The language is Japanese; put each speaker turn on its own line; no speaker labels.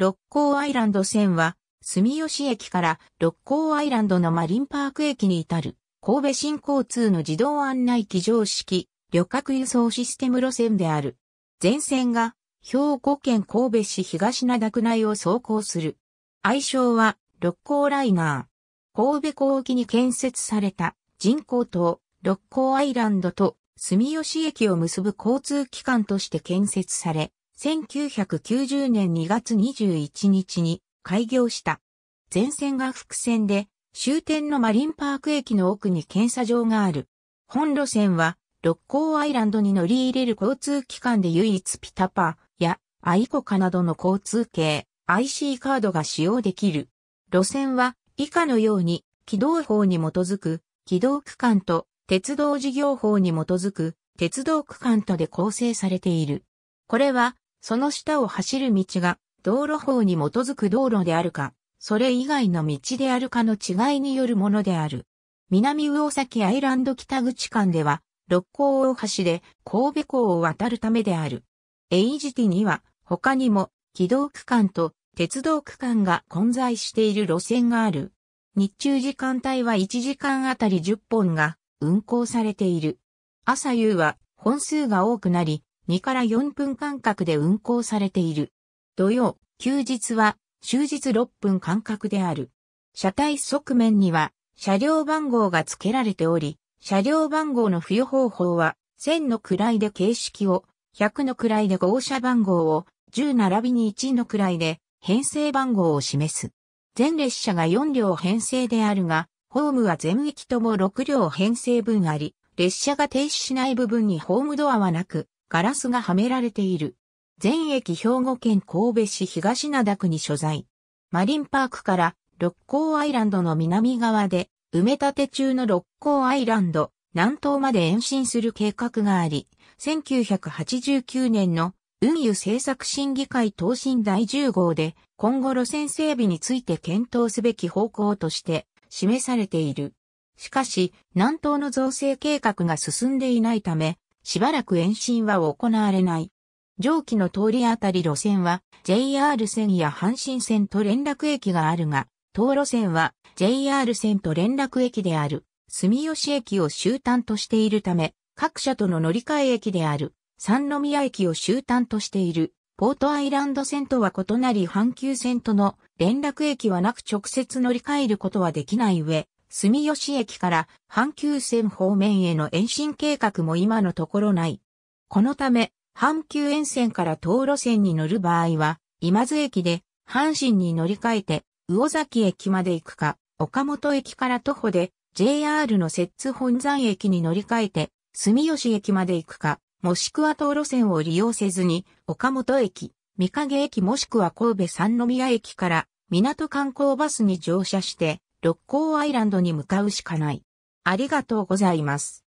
六甲アイランド線は、住吉駅から六甲アイランドのマリンパーク駅に至る、神戸新交通の自動案内機常式、旅客輸送システム路線である。全線が、兵庫県神戸市東灘区内を走行する。愛称は、六甲ライナー。神戸港沖に建設された人工島、六甲アイランドと住吉駅を結ぶ交通機関として建設され、1990年2月21日に開業した。全線が複線で、終点のマリンパーク駅の奥に検査場がある。本路線は、六甲アイランドに乗り入れる交通機関で唯一ピタパやアイコカなどの交通系 IC カードが使用できる。路線は以下のように軌道法に基づく軌道区間と鉄道事業法に基づく鉄道区間とで構成されている。これはその下を走る道が道路法に基づく道路であるか、それ以外の道であるかの違いによるものである。南魚崎アイランド北口間では、六甲大橋で神戸港を渡るためである。エイジティには他にも軌道区間と鉄道区間が混在している路線がある。日中時間帯は1時間あたり10本が運行されている。朝夕は本数が多くなり、2から4分間隔で運行されている。土曜、休日は終日6分間隔である。車体側面には車両番号が付けられており、車両番号の付与方法は1000の位で形式を、100の位で号車番号を、10並びに1の位で編成番号を示す。全列車が4両編成であるが、ホームは全駅とも6両編成分あり、列車が停止しない部分にホームドアはなく、ガラスがはめられている。全駅兵庫県神戸市東灘区に所在。マリンパークから六甲アイランドの南側で埋め立て中の六甲アイランド南東まで延伸する計画があり、1989年の運輸政策審議会答申第10号で今後路線整備について検討すべき方向として示されている。しかし、南東の造成計画が進んでいないため、しばらく延伸は行われない。上記の通りあたり路線は JR 線や阪神線と連絡駅があるが、当路線は JR 線と連絡駅である住吉駅を終端としているため、各社との乗り換え駅である三宮駅を終端としているポートアイランド線とは異なり阪急線との連絡駅はなく直接乗り換えることはできない上、住吉駅から阪急線方面への延伸計画も今のところない。このため、阪急沿線から東路線に乗る場合は、今津駅で阪神に乗り換えて、魚崎駅まで行くか、岡本駅から徒歩で JR の摂津本山駅に乗り換えて、住吉駅まで行くか、もしくは東路線を利用せずに、岡本駅、三影駅もしくは神戸三宮駅から、港観光バスに乗車して、六甲アイランドに向かうしかない。ありがとうございます。